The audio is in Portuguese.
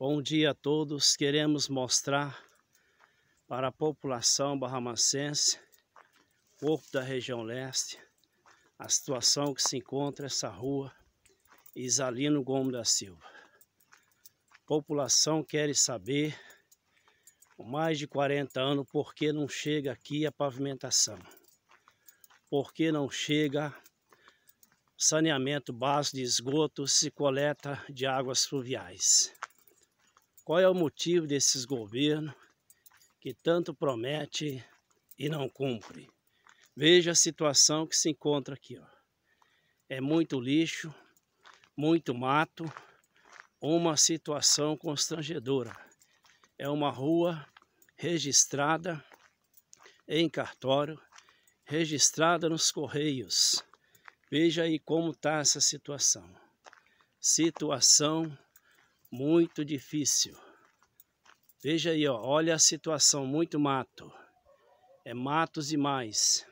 Bom dia a todos. Queremos mostrar para a população barramancense, povo da região leste, a situação que se encontra essa rua Isalino Gomes da Silva. A população quer saber, com mais de 40 anos, por que não chega aqui a pavimentação. Por que não chega saneamento básico de esgotos e coleta de águas fluviais. Qual é o motivo desses governos que tanto promete e não cumpre? Veja a situação que se encontra aqui. Ó. É muito lixo, muito mato, uma situação constrangedora. É uma rua registrada em cartório, registrada nos correios. Veja aí como está essa situação. Situação muito difícil. Veja aí, ó, olha a situação, muito mato. É matos e mais.